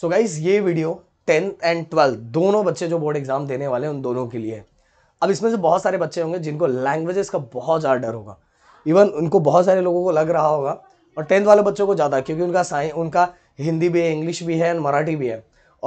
सो guys ये video tenth and twelfth दोनों बच्चे जो बोर्ड एग्जाम देने वाले हैं उन दोनों के लिए अब इसमें से बहुत सारे बच्चे होंगे जिनको लैंग्वेजेस का बहुत ज़्यादा डर होगा इवन उनको बहुत सारे लोगों को लग रहा होगा और टेंथ वाले बच्चों को ज़्यादा क्योंकि उनका साइंस उनका हिंदी भी है इंग्लिश भी है मराठी भी है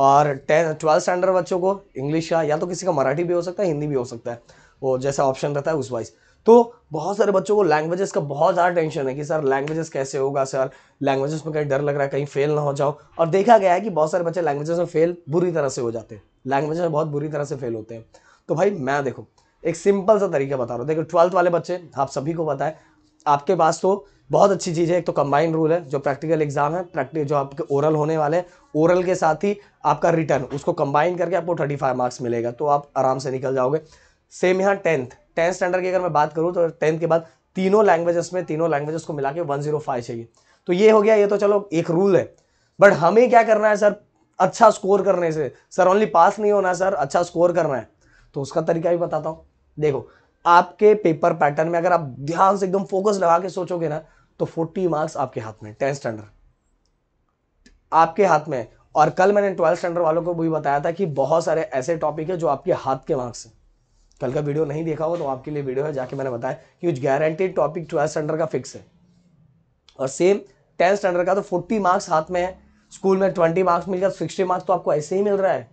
और टें ट्वेल्थ स्टैंडर्ड बच्चों को इंग्लिश का या तो किसी का मराठी भी हो सकता है हिंदी भी हो सकता है वो जैसा ऑप्शन रहता है उस वाइज तो बहुत सारे बच्चों को लैंग्वेजेस का बहुत ज़्यादा टेंशन है कि सर लैंग्वेजेस कैसे होगा सर लैंग्वेजेस में कहीं डर लग रहा है कहीं फेल ना हो जाओ और देखा गया है कि बहुत सारे बच्चे लैंग्वेजेस में फेल बुरी तरह से हो जाते हैं लैंग्वेजेस में बहुत बुरी तरह से फेल होते हैं तो भाई मैं देखो एक सिंपल सा तरीका बता रहा हूँ देखो ट्वेल्थ वाले बच्चे आप सभी को पता है आपके पास तो बहुत अच्छी चीज़ है एक तो कंबाइंड रूल है जो प्रैक्टिकल एग्जाम है प्रैक्टिकल जो आपके ओरल होने वाले हैं ओरल के साथ ही आपका रिटर्न उसको कंबाइन करके आपको थर्टी फाइव मार्क्स मिलेगा तो आप आराम से निकल जाओगे सेम यहाँ टेंथ टेंथ स्टैंडर्ड की अगर मैं बात करूँ तो टेंथ के बाद तीनों लैंग्वेजेस में तीनों लैंग्वेजेस को मिला के वन जीरो फाइव चाहिए तो ये हो गया ये तो चलो एक रूल है बट हमें क्या करना है सर अच्छा स्कोर करने से सर ओनली पास नहीं होना सर अच्छा स्कोर करना है तो उसका तरीका भी बताता हूँ देखो आपके पेपर पैटर्न में अगर आप ध्यान से एकदम फोकस लगा के सोचोगे ना तो 40 मार्क्स आपके हाथ में टेंथ स्टैंडर्ड आपके हाथ में और कल मैंने ट्वेल्थ स्टैंडर्ड वालों को भी बताया था कि बहुत सारे ऐसे टॉपिक है जो आपके हाथ के मार्क्स हैं कल का वीडियो नहीं देखा हो तो आपके लिए वीडियो है जाके मैंने बताया कि कुछ गारंटेड टॉपिक ट्वेल्थ स्टैंडर्ड का फिक्स है और सेम टेंथ स्टैंडर्ड का तो फोर्टी मार्क्स हाथ में है स्कूल में ट्वेंटी मार्क्स मिल गया सिक्सटी मार्क्स तो आपको ऐसे ही मिल रहा है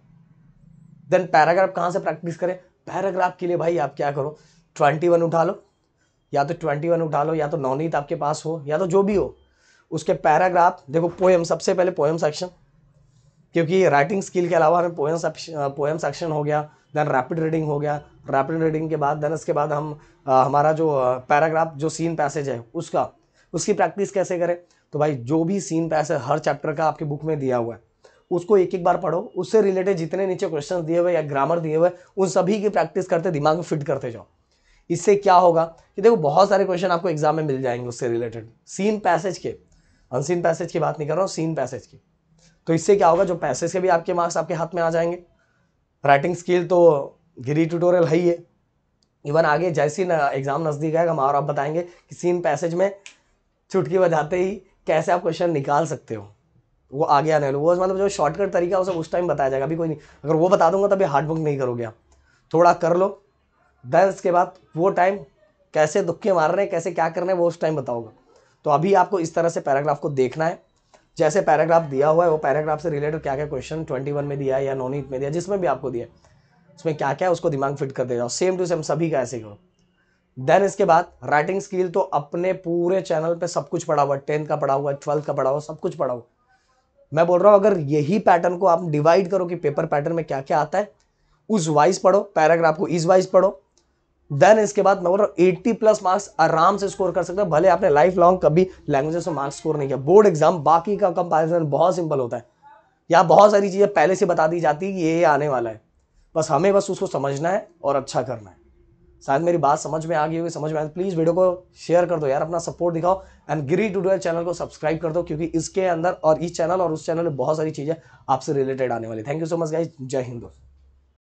देन पैराग्राफ कहाँ से प्रैक्टिस करें पैराग्राफ के लिए भाई आप क्या करो ट्वेंटी वन उठा लो या तो ट्वेंटी वन उठा लो या तो नॉनीत आपके पास हो या तो जो भी हो उसके पैराग्राफ देखो पोएम सबसे पहले पोएम सेक्शन क्योंकि राइटिंग स्किल के अलावा हमें पोएम पोएम सेक्शन हो गया देन रैपिड रीडिंग हो गया रैपिड रीडिंग के बाद देन उसके बाद हम आ, हमारा जो पैराग्राफ जो सीन पैसेज है उसका उसकी प्रैक्टिस कैसे करें तो भाई जो भी सीन पैसेज हर चैप्टर का आपके बुक में दिया हुआ है उसको एक एक बार पढ़ो उससे रिलेटेड जितने नीचे क्वेश्चन दिए हुए या ग्रामर दिए हुए उन सभी की प्रैक्टिस करते दिमाग में फिट करते जाओ इससे क्या होगा कि देखो बहुत सारे क्वेश्चन आपको एग्जाम में मिल जाएंगे उससे रिलेटेड सीन पैसेज के अनसीन पैसेज की बात नहीं कर रहा हूँ सीन पैसेज की तो इससे क्या होगा जो पैसेज के भी आपके मार्क्स आपके हाथ में आ जाएंगे राइटिंग स्किल तो गिरी ट्यूटोरियल है ही है इवन आगे जैसे ही एग्ज़ाम नज़दीक आएगा हम और आप बताएंगे कि सीन पैसेज में चुटकी बजाते ही कैसे आप क्वेश्चन निकाल सकते हो वो आगे आने वाले वो मतलब जो शॉर्टकट तरीका उसे उस टाइम बताया जाएगा अभी कोई नहीं अगर वो बता दूंगा तभी हार्ड वर्क नहीं करोगे आप थोड़ा कर लो देन के बाद वो टाइम कैसे दुखे मार रहे हैं कैसे क्या कर रहे हैं वो उस टाइम बताओगे तो अभी आपको इस तरह से पैराग्राफ को देखना है जैसे पैराग्राफ दिया हुआ है वो पैराग्राफ से रिलेटेड क्या क्या क्वेश्चन ट्वेंटी वन में दिया है या नॉनीट में दिया जिसमें भी आपको दिया उसमें क्या क्या है उसको दिमाग फिट कर दे जाओ सेम टू सेम सभी का ऐसे करो देन इसके बाद राइटिंग स्किल तो अपने पूरे चैनल पे सब कुछ पढ़ा हुआ टेंथ का पढ़ा हुआ ट्वेल्थ का पढ़ा हुआ सब कुछ पढ़ा हुआ मैं बोल रहा हूँ अगर यही पैटर्न को आप डिवाइड करो कि पेपर पैटर्न में क्या क्या आता है उस वाइज पढ़ो पैराग्राफ को इस वाइज पढ़ो देन इसके बाद मैं बोल रहा हूँ एट्टी प्लस मार्क्स आराम से स्कोर कर सकते हो भले आपने लाइफ लॉन्ग कभी लैंग्वेजेस में मार्क्स स्कोर नहीं किया बोर्ड एग्जाम बाकी का कंपैरिजन बहुत सिंपल होता है यहाँ बहुत सारी चीज़ें पहले से बता दी जाती है कि ये आने वाला है बस हमें बस उसको समझना है और अच्छा करना है शायद मेरी बात समझ में आ गई होगी समझ में आए प्लीज़ वीडियो को शेयर कर दो यार अपना सपोर्ट दिखाओ एंड गिरी टू चैनल को सब्सक्राइब कर दो क्योंकि इसके अंदर और इस चैनल और उस चैनल में बहुत सारी चीज़ें आपसे रिलेटेड आने वाली thank you so much guys Jai Hind दोस्त